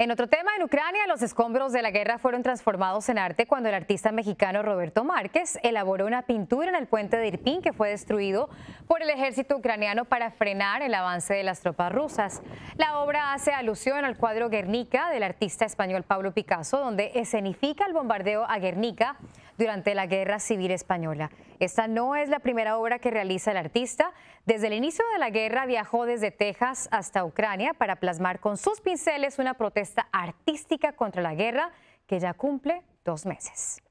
En otro tema, en Ucrania, los escombros de la guerra fueron transformados en arte cuando el artista mexicano Roberto Márquez elaboró una pintura en el puente de Irpin que fue destruido por el ejército ucraniano para frenar el avance de las tropas rusas. La obra hace alusión al cuadro Guernica del artista español Pablo Picasso, donde escenifica el bombardeo a Guernica durante la Guerra Civil Española. Esta no es la primera obra que realiza el artista. Desde el inicio de la guerra viajó desde Texas hasta Ucrania para plasmar con sus pinceles una protesta artística contra la guerra que ya cumple dos meses.